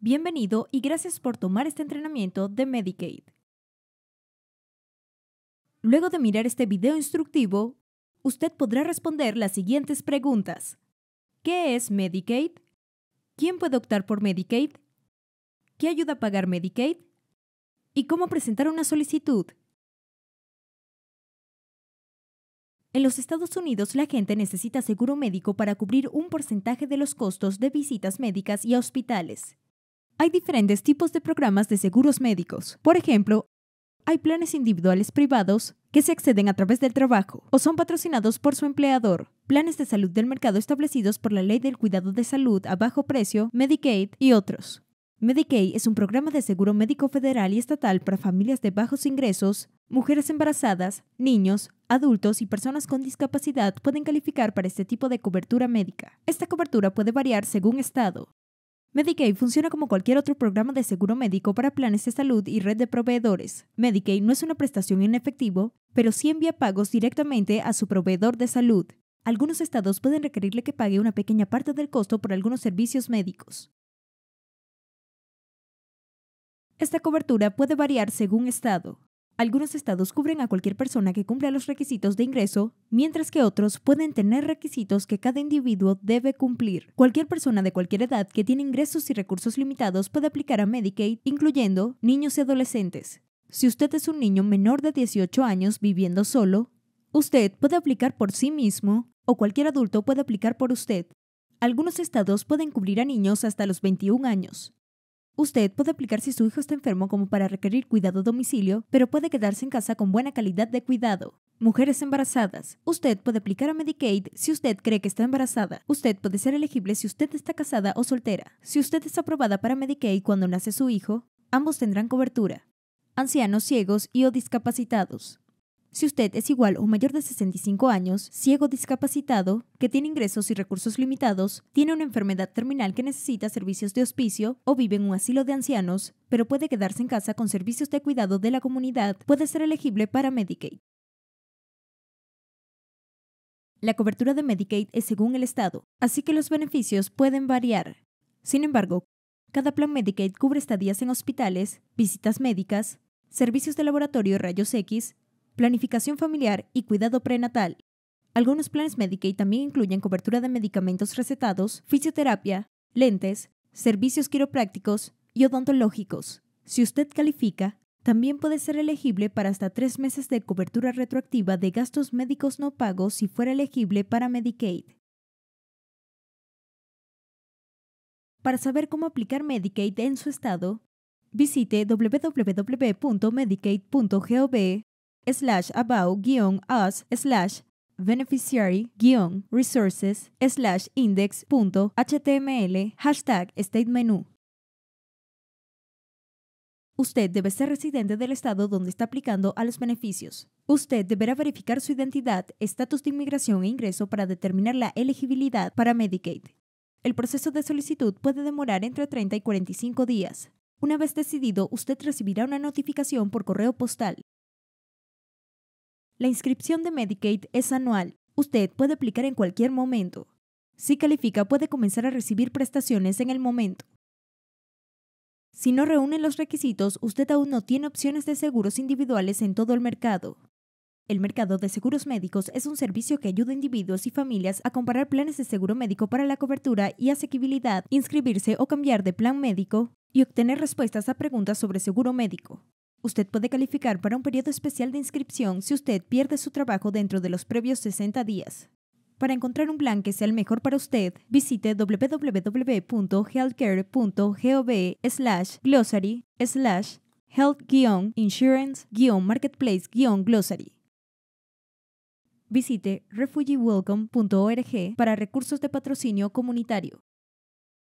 Bienvenido y gracias por tomar este entrenamiento de Medicaid. Luego de mirar este video instructivo, usted podrá responder las siguientes preguntas. ¿Qué es Medicaid? ¿Quién puede optar por Medicaid? ¿Qué ayuda a pagar Medicaid? ¿Y cómo presentar una solicitud? En los Estados Unidos la gente necesita seguro médico para cubrir un porcentaje de los costos de visitas médicas y hospitales. Hay diferentes tipos de programas de seguros médicos. Por ejemplo, hay planes individuales privados que se acceden a través del trabajo o son patrocinados por su empleador, planes de salud del mercado establecidos por la Ley del Cuidado de Salud a bajo precio, Medicaid y otros. Medicaid es un programa de seguro médico federal y estatal para familias de bajos ingresos, mujeres embarazadas, niños, adultos y personas con discapacidad pueden calificar para este tipo de cobertura médica. Esta cobertura puede variar según estado. Medicaid funciona como cualquier otro programa de seguro médico para planes de salud y red de proveedores. Medicaid no es una prestación en efectivo, pero sí envía pagos directamente a su proveedor de salud. Algunos estados pueden requerirle que pague una pequeña parte del costo por algunos servicios médicos. Esta cobertura puede variar según estado. Algunos estados cubren a cualquier persona que cumpla los requisitos de ingreso, mientras que otros pueden tener requisitos que cada individuo debe cumplir. Cualquier persona de cualquier edad que tiene ingresos y recursos limitados puede aplicar a Medicaid, incluyendo niños y adolescentes. Si usted es un niño menor de 18 años viviendo solo, usted puede aplicar por sí mismo o cualquier adulto puede aplicar por usted. Algunos estados pueden cubrir a niños hasta los 21 años. Usted puede aplicar si su hijo está enfermo como para requerir cuidado a domicilio, pero puede quedarse en casa con buena calidad de cuidado. Mujeres embarazadas. Usted puede aplicar a Medicaid si usted cree que está embarazada. Usted puede ser elegible si usted está casada o soltera. Si usted es aprobada para Medicaid cuando nace su hijo, ambos tendrán cobertura. Ancianos ciegos y o discapacitados si usted es igual o mayor de 65 años, ciego discapacitado, que tiene ingresos y recursos limitados, tiene una enfermedad terminal que necesita servicios de hospicio o vive en un asilo de ancianos, pero puede quedarse en casa con servicios de cuidado de la comunidad, puede ser elegible para Medicaid. La cobertura de Medicaid es según el estado, así que los beneficios pueden variar. Sin embargo, cada plan Medicaid cubre estadías en hospitales, visitas médicas, servicios de laboratorio rayos X, planificación familiar y cuidado prenatal. Algunos planes Medicaid también incluyen cobertura de medicamentos recetados, fisioterapia, lentes, servicios quiroprácticos y odontológicos. Si usted califica, también puede ser elegible para hasta tres meses de cobertura retroactiva de gastos médicos no pagos si fuera elegible para Medicaid. Para saber cómo aplicar Medicaid en su estado, visite www.medicaid.gov slash about-us slash beneficiary-resources slash index.html hashtag menu. Usted debe ser residente del estado donde está aplicando a los beneficios. Usted deberá verificar su identidad, estatus de inmigración e ingreso para determinar la elegibilidad para Medicaid. El proceso de solicitud puede demorar entre 30 y 45 días. Una vez decidido, usted recibirá una notificación por correo postal. La inscripción de Medicaid es anual. Usted puede aplicar en cualquier momento. Si califica, puede comenzar a recibir prestaciones en el momento. Si no reúne los requisitos, usted aún no tiene opciones de seguros individuales en todo el mercado. El mercado de seguros médicos es un servicio que ayuda a individuos y familias a comparar planes de seguro médico para la cobertura y asequibilidad, inscribirse o cambiar de plan médico y obtener respuestas a preguntas sobre seguro médico. Usted puede calificar para un periodo especial de inscripción si usted pierde su trabajo dentro de los previos 60 días. Para encontrar un plan que sea el mejor para usted, visite www.healthcare.gov slash glossary slash health-insurance-marketplace-glossary. Visite refugeewelcome.org para recursos de patrocinio comunitario.